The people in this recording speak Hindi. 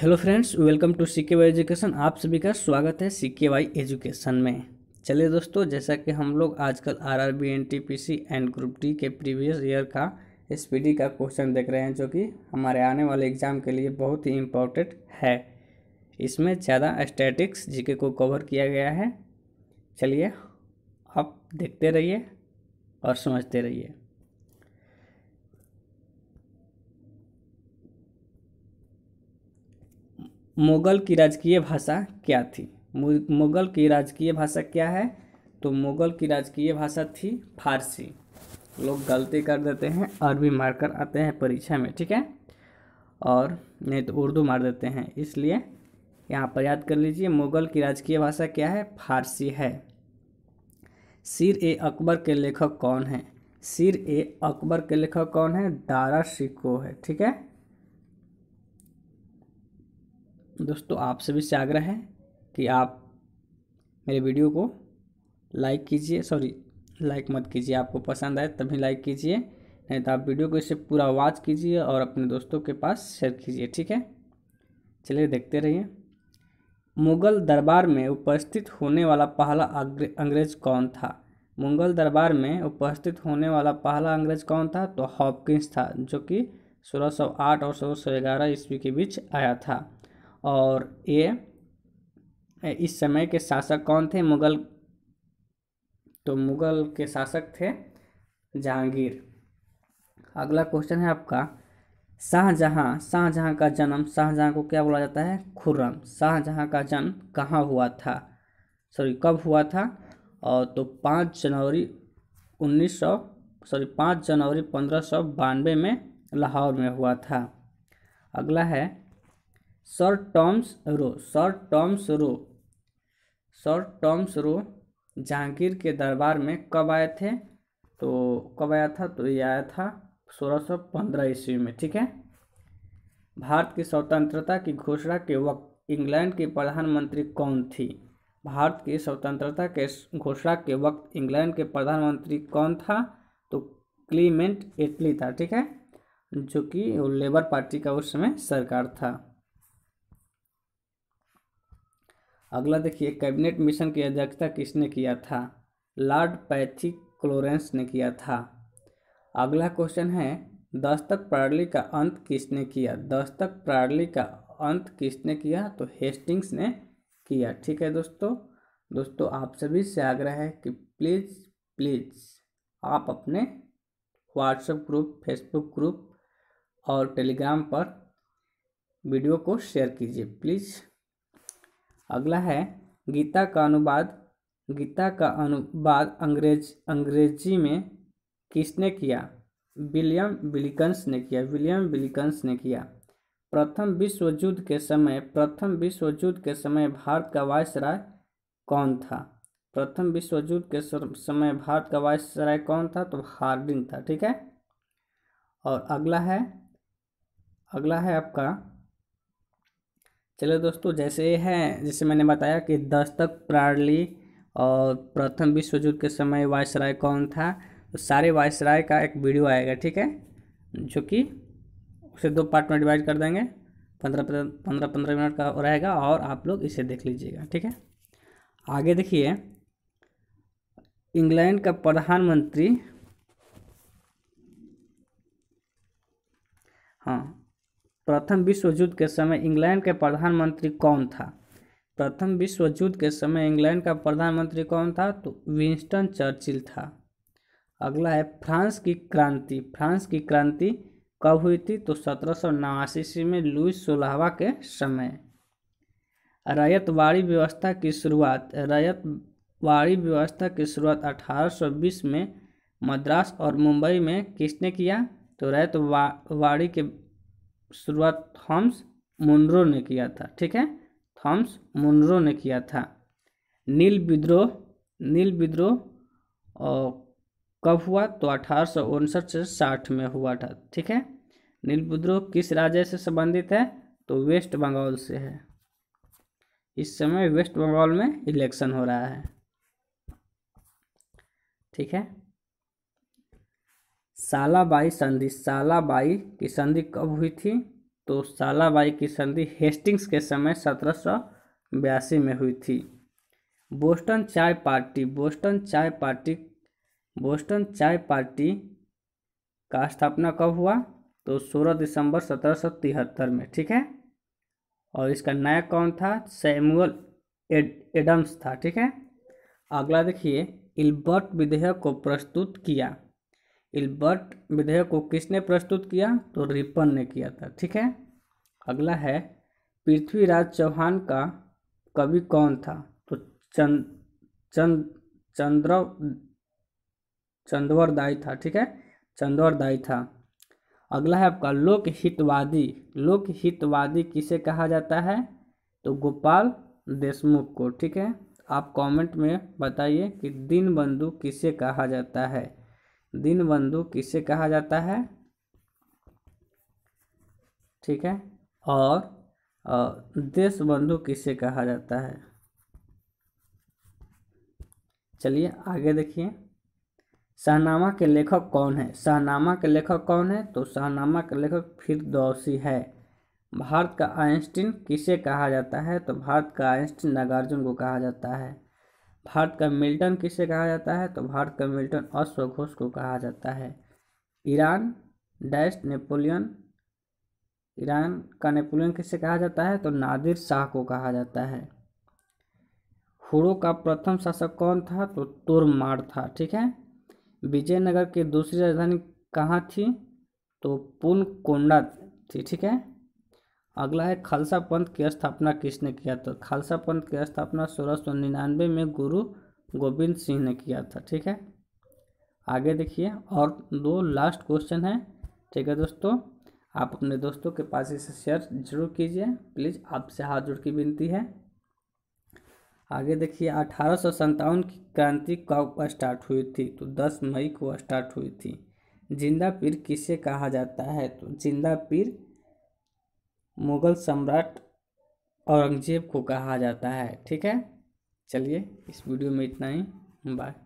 hello friends welcome to C K Y education आप सभी का स्वागत है सी के वाई एजुकेशन में चलिए दोस्तों जैसा कि हम लोग आजकल R R B N T P C and group D के प्रीवियस ईयर का एस पी डी का क्वेश्चन देख रहे हैं जो कि हमारे आने वाले एग्जाम के लिए बहुत ही इम्पोर्टेंट है इसमें ज़्यादा स्टैटिक्स जी के को कवर किया गया है चलिए आप देखते रहिए और समझते रहिए मुगल की राजकीय भाषा क्या थी मुगल की राजकीय भाषा क्या है तो मुगल की राजकीय भाषा थी फारसी लोग गलती कर देते हैं अरबी मार कर आते हैं परीक्षा में ठीक है और नहीं तो उर्दू मार देते हैं इसलिए यहाँ पर याद कर लीजिए मुगल की राजकीय भाषा क्या है फारसी है सिर ए अकबर के लेखक कौन हैं सिर ए अकबर के लेखक कौन है दारा शिको है ठीक है दोस्तों आप सभी से आग्रह है कि आप मेरे वीडियो को लाइक कीजिए सॉरी लाइक मत कीजिए आपको पसंद आए तभी लाइक कीजिए नहीं तो आप वीडियो को इसे पूरा वॉच कीजिए और अपने दोस्तों के पास शेयर कीजिए ठीक है चलिए देखते रहिए मुग़ल दरबार में उपस्थित होने वाला पहला अंग्रेज कौन था मुग़ल दरबार में उपस्थित होने वाला पहला अंग्रेज कौन था तो हॉपकिंस था जो कि 1608 और 1611 ईस्वी के बीच आया था और ये इस समय के शासक कौन थे मुगल तो मुगल के शासक थे जहांगीर अगला क्वेश्चन है आपका शाहजहाँ शाहजहाँ का जन्म शाहजहाँ को क्या बोला जाता है खुर्रम शाहजहाँ का जन्म कहाँ हुआ था सॉरी कब हुआ था और तो पाँच जनवरी उन्नीस सौ सॉरी पाँच जनवरी पंद्रह सौ बानवे में लाहौर में हुआ था अगला है Sir Thomas Roe Sir Thomas Roe Sir Thomas Roe Jahangir के दरबार में कब आए थे तो कब आया था तो ये आया था 1615 ईस्वी में ठीक है भारत की स्वतंत्रता की घोषणा के वक्त इंग्लैंड की प्रधानमंत्री कौन थी भारत की स्वतंत्रता के घोषणा के वक्त इंग्लैंड के प्रधानमंत्री कौन था तो क्लीमेंट एटली था ठीक है जो कि लेबर पार्टी का उस समय सरकार था अगला देखिए कैबिनेट मिशन की अध्यक्षता किसने किया था लॉर्ड पैथी क्लोरेंस ने किया था अगला क्वेश्चन है दस्तक प्रणाली का अंत किसने किया दस्तक प्रणाली का अंत किसने किया तो हेस्टिंग्स ने किया ठीक है दोस्तों दोस्तों आप सभी से आग्रह है कि प्लीज़ प्लीज़ आप अपने व्हाट्सएप ग्रुप फेसबुक ग्रुप और टेलीग्राम पर वीडियो को शेयर कीजिए प्लीज़ अगला है गीता का अनुवाद गीता का अनुवाद अंग्रेज अंग्रेजी में किसने किया विलियम विलिकन्स ने किया विलियम विलिकन्स ने किया प्रथम विश्व युद्ध के समय प्रथम विश्व युद्ध के समय भारत का वायसराय कौन था प्रथम विश्व युद्ध के समय भारत का वायसराय कौन था तो हार्डिंग था ठीक है और अगला है अगला है आपका चलो दोस्तों जैसे है जैसे मैंने बताया कि दस्तक प्रणाली और प्रथम विश्व युद्ध के समय वायसराय कौन था तो सारे वायसराय का एक वीडियो आएगा ठीक है जो कि उसे दो पार्ट में डिवाइड कर देंगे पंद्रह पंद्रह पंद्रह मिनट का रहेगा और आप लोग इसे देख लीजिएगा ठीक है आगे देखिए इंग्लैंड का प्रधानमंत्री हाँ प्रथम विश्व युद्ध के समय इंग्लैंड के प्रधानमंत्री कौन था प्रथम विश्व युद्ध के समय इंग्लैंड का प्रधानमंत्री कौन था तो विंस्टन चर्चिल था अगला है फ्रांस की क्रांति फ्रांस की क्रांति कब हुई थी तो सत्रह सौ नवासी ईस्वी में लुइस सोलहवा के समय रैयतवाड़ी व्यवस्था की शुरुआत रैयतवाड़ी व्यवस्था की शुरुआत 1820 में मद्रास और मुंबई में किसने किया तो रैयतवाड़ी के शुरुआत थॉम्स मुनरो ने किया था ठीक है थॉम्स मुनरो ने किया था नील विद्रोह नील विद्रोह कब हुआ तो अठारह से साठ में हुआ था ठीक है नील विद्रोह किस राज्य से संबंधित है तो वेस्ट बंगाल से है इस समय वेस्ट बंगाल में इलेक्शन हो रहा है ठीक है सालाबाई संधि सालाबाई की संधि कब हुई थी तो सालाबाई की संधि हेस्टिंग्स के समय सत्रह में हुई थी Boston chai party Boston chai party Boston chai party का स्थापना कब हुआ तो 16 दिसंबर सत्रह में ठीक है और इसका नायक कौन था सैमुअल एड, एडम्स था ठीक है अगला देखिए इल्बर्ट विधेयक को प्रस्तुत किया इल्बर्ट विधेयक को किसने प्रस्तुत किया तो रिपन ने किया था ठीक है अगला है पृथ्वीराज चौहान का कवि कौन था तो चंद चंद चंद्र चंदवर दाई था ठीक है चंदवर दाई था अगला है आपका लोकहितवादी लोकहितवादी किसे कहा जाता है तो गोपाल देशमुख को ठीक है आप कमेंट में बताइए कि दीनबंधु किसे कहा जाता है बंधु किसे कहा जाता है ठीक है और देश बंधु किसे कहा जाता है चलिए आगे देखिए शाहनामा के लेखक कौन है शाहनामा के लेखक कौन है तो शाहनामा के लेखक फिर दोषी है भारत का आइंस्टीन किसे कहा जाता है तो भारत का आइंस्टीन नागार्जुन को कहा जाता है भारत का मिल्टन किसे कहा जाता है तो भारत का मिल्टन अश्व घोष को कहा जाता है ईरान डैश नेपोलियन ईरान का नेपोलियन किसे कहा जाता है तो नादिर शाह को कहा जाता है हुड़ो का प्रथम शासक कौन था तो तुरमार था ठीक है विजयनगर की दूसरी राजधानी कहाँ थी तो पुनकोंडा थी ठीक है अगला है खालसा पंथ की स्थापना किसने किया तो खालसा पंथ की स्थापना सोलह सौ निन्यानवे में गुरु गोविंद सिंह ने किया था ठीक है आगे देखिए और दो लास्ट क्वेश्चन है ठीक है दोस्तों आप अपने दोस्तों के पास इसे शेयर जरूर कीजिए प्लीज़ आपसे हाथ जोड़ की विनती है आगे देखिए अठारह सौ की क्रांति कब स्टार्ट हुई थी तो 10 मई को स्टार्ट हुई थी जिंदा पीर किसे कहा जाता है तो जिंदा पीर मुग़ल सम्राट औरंगज़ेब को कहा जाता है ठीक है चलिए इस वीडियो में इतना ही बाय